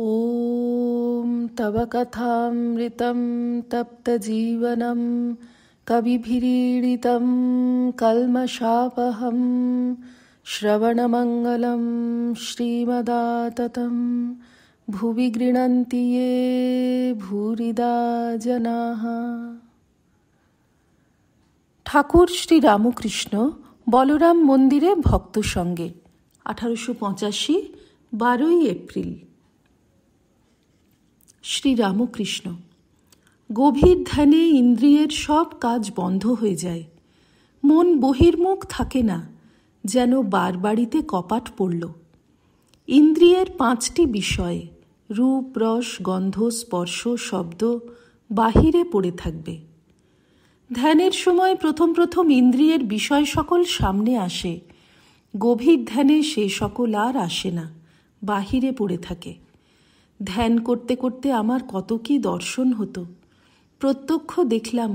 ॐ तव कथामृतं तप्तजीवनं कविभिरीडितं कल्मषापहं श्रवणमङ्गलं श्रीमदाततं भुवि गृणन्ति ये भूरिदा জনাহ ঠাকুর শ্রী রামকৃষ্ণ বলরাম মন্দিরে ভক্ত সঙ্গে আঠারোশো পঁচাশি বারোই এপ্রিল শ্রীরামকৃষ্ণ গভীর ধ্যানে ইন্দ্রিয়ের সব কাজ বন্ধ হয়ে যায় মন বহির্মুখ থাকে না যেন বারবাড়িতে কপাট পড়ল ইন্দ্রিয়ের পাঁচটি বিষয় রূপ রস গন্ধ স্পর্শ শব্দ বাহিরে পড়ে থাকবে ধ্যানের সময় প্রথম প্রথম ইন্দ্রিয়ের বিষয় সকল সামনে আসে গভীর ধ্যানে সে সকল আর আসে না বাহিরে পড়ে থাকে ধ্যান করতে করতে আমার কত কি দর্শন হতো প্রত্যক্ষ দেখলাম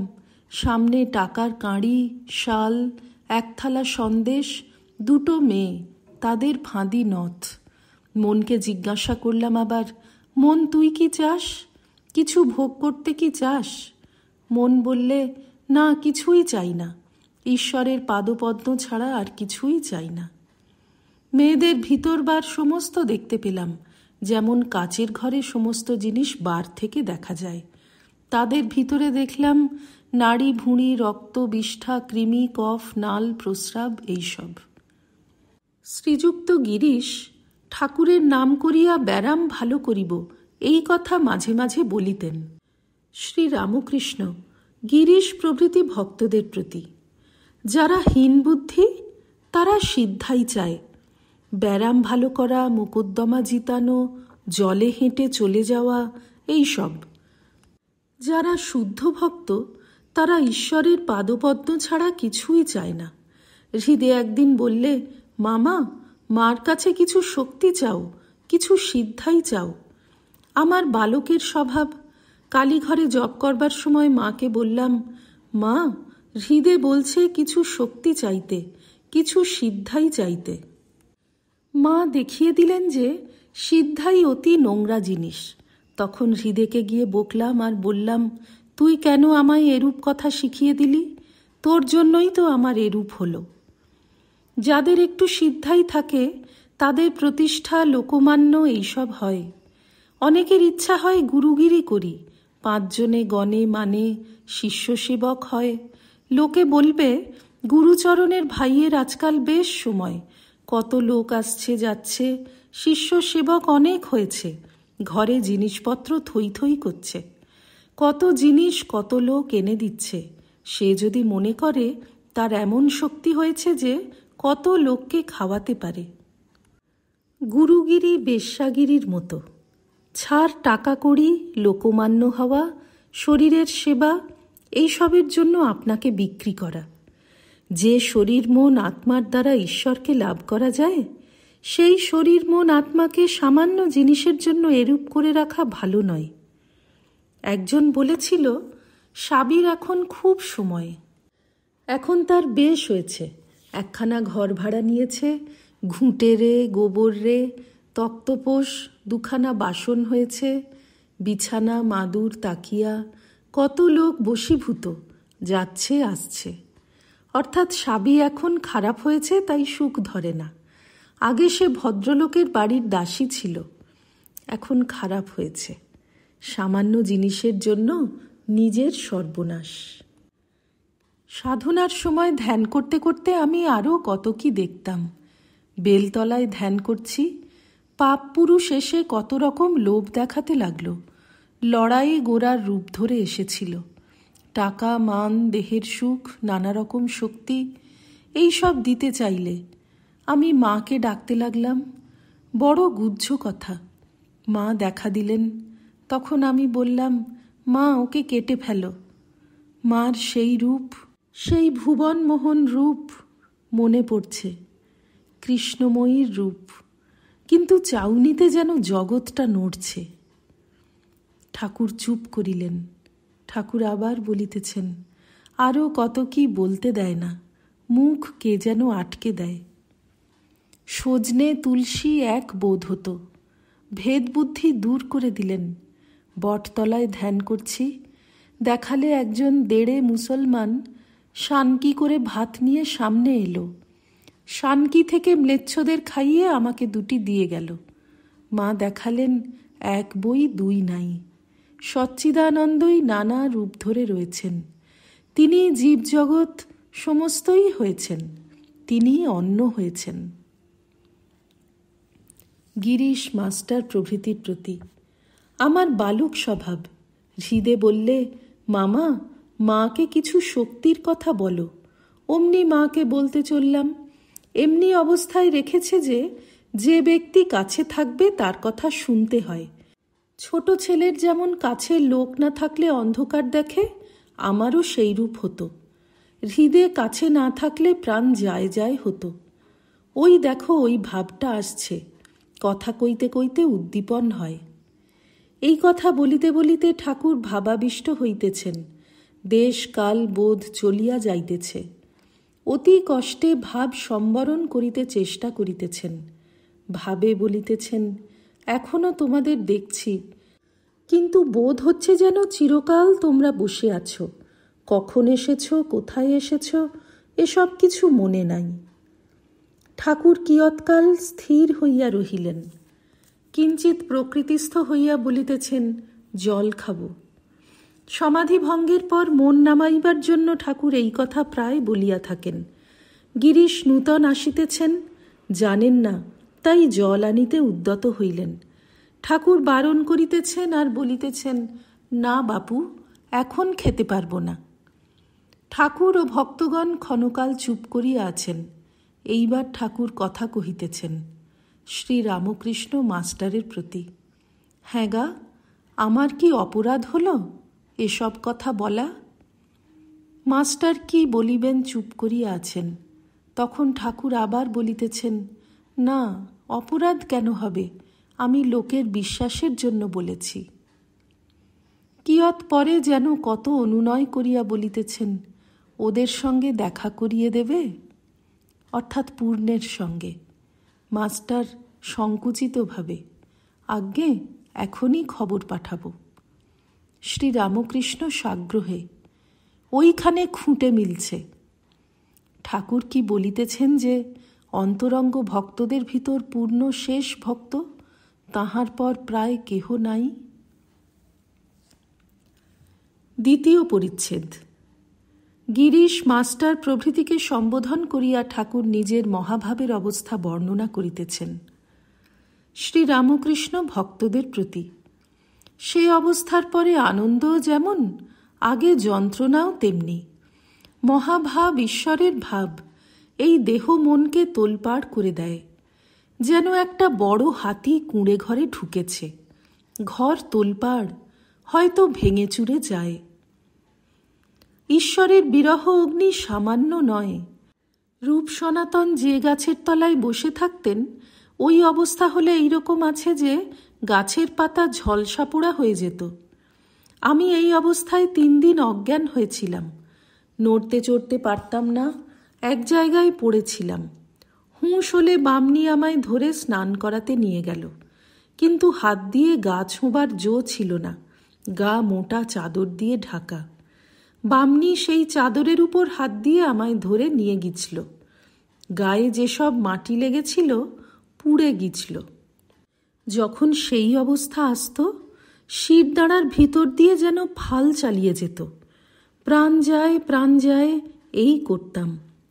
সামনে টাকার কাঁড়ি শাল এক থালা সন্দেশ দুটো মেয়ে তাদের ফাঁদি নথ মনকে জিজ্ঞাসা করলাম আবার মন তুই কি চাস কিছু ভোগ করতে কি চাস মন বললে না কিছুই চাই না ঈশ্বরের পাদপদ্ম ছাড়া আর কিছুই চাই না মেয়েদের ভিতরবার সমস্ত দেখতে পেলাম যেমন কাচের ঘরে সমস্ত জিনিস বার থেকে দেখা যায় তাদের ভিতরে দেখলাম নাড়ি ভুঁড়ি রক্ত বিষ্ঠা কৃমি কফ নাল প্রস্রাব এইসব শ্রীযুক্ত গিরিশ ঠাকুরের নাম করিয়া ব্যারাম ভালো করিব এই কথা মাঝে মাঝে বলিতেন শ্রী রামকৃষ্ণ গিরিশ প্রভৃতি ভক্তদের প্রতি যারা হীন বুদ্ধি তারা সিদ্ধাই চায় ব্যারাম ভালো করা মুকুদ্দমা জিতানো জলে হেঁটে চলে যাওয়া এই সব যারা শুদ্ধ ভক্ত তারা ঈশ্বরের পাদপদ্ম ছাড়া কিছুই চায় না হৃদে একদিন বললে মামা মার কাছে কিছু শক্তি চাও কিছু সিদ্ধাই চাও আমার বালকের স্বভাব কালীঘরে জব করবার সময় মাকে বললাম মা হৃদে বলছে কিছু শক্তি চাইতে কিছু সিদ্ধাই চাইতে মা দেখিয়ে দিলেন যে সিদ্ধাই অতি নোংরা জিনিস তখন হৃদেকে গিয়ে বকলাম আর বললাম তুই কেন আমায় এরূপ কথা শিখিয়ে দিলি তোর জন্যই তো আমার এরূপ হলো যাদের একটু সিদ্ধাই থাকে তাদের প্রতিষ্ঠা লোকমান্য এইসব হয় অনেকের ইচ্ছা হয় গুরুগিরি করি পাঁচজনে গণে মানে শিষ্য সেবক হয় লোকে বলবে গুরুচরণের ভাইয়ের আজকাল বেশ সময় কত লোক আসছে যাচ্ছে শিষ্য সেবক অনেক হয়েছে ঘরে জিনিসপত্র থই থই করছে কত জিনিস কত লোক এনে দিচ্ছে সে যদি মনে করে তার এমন শক্তি হয়েছে যে কত লোককে খাওয়াতে পারে গুরুগিরি বেশ্যাগিরির মতো ছাড় টাকা করি লোকমান্য হওয়া শরীরের সেবা এইসবের জন্য আপনাকে বিক্রি করা যে শরীর মন আত্মার দ্বারা ঈশ্বরকে লাভ করা যায় সেই শরীর মন আত্মাকে সামান্য জিনিসের জন্য এরূপ করে রাখা ভালো নয় একজন বলেছিল সাবির এখন খুব সময়ে এখন তার বেশ হয়েছে একখানা ঘর ভাড়া নিয়েছে ঘুঁটে রে গোবর রে তক্তপোষ দুখানা বাসন হয়েছে বিছানা মাদুর তাকিয়া কত লোক বশীভূত যাচ্ছে আসছে অর্থাৎ সাবি এখন খারাপ হয়েছে তাই সুখ ধরে না আগে সে ভদ্রলোকের বাড়ির দাসী ছিল এখন খারাপ হয়েছে সামান্য জিনিসের জন্য নিজের সর্বনাশ সাধনার সময় ধ্যান করতে করতে আমি আরও কত কি দেখতাম বেলতলায় ধ্যান করছি পাপ পুরুষ এসে কত রকম লোভ দেখাতে লাগলো লড়াইয়ে গোড়ার রূপ ধরে এসেছিল টাকা মান দেহের সুখ নানা রকম শক্তি এই সব দিতে চাইলে আমি মাকে ডাকতে লাগলাম বড় গুহ্য কথা মা দেখা দিলেন তখন আমি বললাম মা ওকে কেটে ফেলো মার সেই রূপ সেই ভুবনমোহন রূপ মনে পড়ছে কৃষ্ণময়ীর রূপ কিন্তু চাউনিতে যেন জগৎটা নড়ছে ঠাকুর চুপ করিলেন ঠাকুর আবার বলিতেছেন আরও কত কি বলতে দেয় না মুখ কে যেন আটকে দেয় সজনে তুলসী এক বোধ হতো ভেদবুদ্ধি দূর করে দিলেন বটতলায় ধ্যান করছি দেখালে একজন দেড়ে মুসলমান শানকি করে ভাত নিয়ে সামনে এলো শানকি থেকে ম্লেচ্ছদের খাইয়ে আমাকে দুটি দিয়ে গেল মা দেখালেন এক বই দুই নাই সচ্চিদানন্দই নানা রূপ ধরে রয়েছেন তিনি জীবজগৎ সমস্তই হয়েছেন তিনি অন্য হয়েছেন গিরিশ মাস্টার প্রভৃতির প্রতি আমার বালক স্বভাব হৃদে বললে মামা মাকে কিছু শক্তির কথা বলো অমনি মাকে বলতে চললাম এমনি অবস্থায় রেখেছে যে যে ব্যক্তি কাছে থাকবে তার কথা শুনতে হয় ছোট ছেলের যেমন কাছে লোক না থাকলে অন্ধকার দেখে আমারও সেই রূপ হতো হৃদে কাছে না থাকলে প্রাণ যায় যায় হতো ওই দেখো ওই ভাবটা আসছে কথা কইতে কইতে উদ্দীপন হয় এই কথা বলিতে বলিতে ঠাকুর ভাবাবিষ্ট হইতেছেন দেশ কাল বোধ চলিয়া যাইতেছে অতি কষ্টে ভাব সম্বরণ করিতে চেষ্টা করিতেছেন ভাবে বলিতেছেন এখনও তোমাদের দেখছি কিন্তু বোধ হচ্ছে যেন চিরকাল তোমরা বসে আছো কখন এসেছ কোথায় এসেছ এসব কিছু মনে নাই ঠাকুর কিয়ৎকাল স্থির হইয়া রহিলেন কিঞ্চিত প্রকৃতিস্থ হইয়া বলিতেছেন জল খাব সমাধি ভঙ্গের পর মন নামাইবার জন্য ঠাকুর এই কথা প্রায় বলিয়া থাকেন গিরিশ নূতন আসিতেছেন জানেন না তাই জল আনিতে উদ্যত হইলেন ঠাকুর বারণ করিতেছেন আর বলিতেছেন না বাপু এখন খেতে পারব না ঠাকুর ও ভক্তগণ ক্ষণকাল চুপ করিয়া আছেন এইবার ঠাকুর কথা কহিতেছেন শ্রী রামকৃষ্ণ মাস্টারের প্রতি হ্যাঁ গা আমার কি অপরাধ হল এসব কথা বলা মাস্টার কি বলিবেন চুপ করিয়া আছেন তখন ঠাকুর আবার বলিতেছেন না অপরাধ কেন হবে আমি লোকের বিশ্বাসের জন্য বলেছি কিয়ৎ পরে যেন কত অনুনয় করিয়া বলিতেছেন ওদের সঙ্গে দেখা করিয়ে দেবে অর্থাৎ পূর্ণের সঙ্গে মাস্টার সংকুচিতভাবে আজ্ঞে এখনই খবর পাঠাব শ্রীরামকৃষ্ণ সাগ্রহে ওইখানে খুঁটে মিলছে ঠাকুর কি বলিতেছেন যে অন্তরঙ্গ ভক্তদের ভিতর পূর্ণ শেষ ভক্ত তাহার পর প্রায় কেহ নাই দ্বিতীয় পরিচ্ছেদ গিরিশ মাস্টার প্রভৃতিকে সম্বোধন করিয়া ঠাকুর নিজের মহাভাবের অবস্থা বর্ণনা করিতেছেন শ্রীরামকৃষ্ণ ভক্তদের প্রতি সে অবস্থার পরে আনন্দও যেমন আগে যন্ত্রণাও তেমনি মহাভাব ঈশ্বরের ভাব এই দেহ মনকে তোলপাড় করে দেয় যেন একটা বড় হাতি কুঁড়ে ঘরে ঢুকেছে ঘর তোলপাড় হয়তো ভেঙে চুরে যায় ঈশ্বরের বিরহ অগ্নি সামান্য নয় রূপ সনাতন যে গাছের তলায় বসে থাকতেন ওই অবস্থা হলে এইরকম আছে যে গাছের পাতা ঝলসা পোড়া হয়ে যেত আমি এই অবস্থায় তিন দিন অজ্ঞান হয়েছিলাম নড়তে চড়তে পারতাম না এক জায়গায় পড়েছিলাম হুঁশ হলে বামনি আমায় ধরে স্নান করাতে নিয়ে গেল কিন্তু হাত দিয়ে গা ছোঁবার জো ছিল না গা মোটা চাদর দিয়ে ঢাকা বামনি সেই চাদরের উপর হাত দিয়ে আমায় ধরে নিয়ে গিয়েছিল গায়ে যেসব মাটি লেগেছিল পুড়ে গিয়েছিল যখন সেই অবস্থা আসত শিরদাঁড়ার ভিতর দিয়ে যেন ফাল চালিয়ে যেত প্রাণ যায় প্রাণ যায় এই করতাম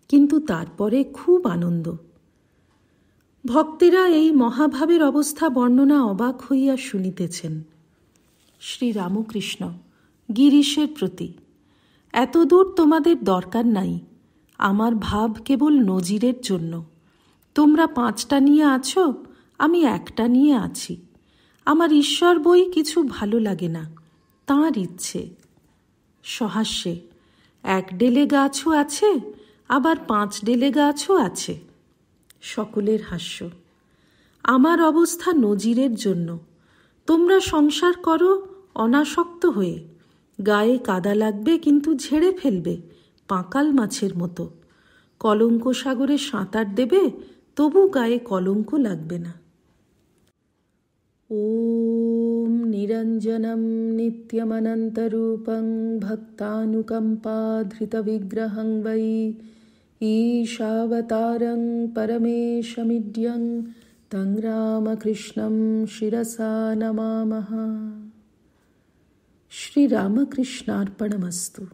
কিন্তু তারপরে খুব আনন্দ ভক্তেরা এই মহাভাবের অবস্থা বর্ণনা অবাক হইয়া শুনিতেছেন শ্রীরামকৃষ্ণ গিরিশের প্রতি এতদূর তোমাদের দরকার নাই আমার ভাব কেবল নজিরের জন্য তোমরা পাঁচটা নিয়ে আছো আমি একটা নিয়ে আছি আমার ঈশ্বর বই কিছু ভালো লাগে না তাঁর ইচ্ছে সহাস্যে এক ডেলে গাছও আছে আবার পাঁচ ডেলে গাছও আছে সকলের হাস্য আমার অবস্থা নজিরের জন্য তোমরা সংসার করো অনাসক্ত হয়ে গায়ে কাদা লাগবে কিন্তু ঝেড়ে ফেলবে পাঁকাল মাছের মতো কলঙ্ক সাগরে সাঁতার দেবে তবু গায়ে কলঙ্ক লাগবে না ও निरञ्जनं नित्यमनन्तरूपं भक्तानुकम्पाधृतविग्रहं वै ईशावतारं परमेशमिड्यं तं रामकृष्णं शिरसा नमामः श्रीरामकृष्णार्पणमस्तु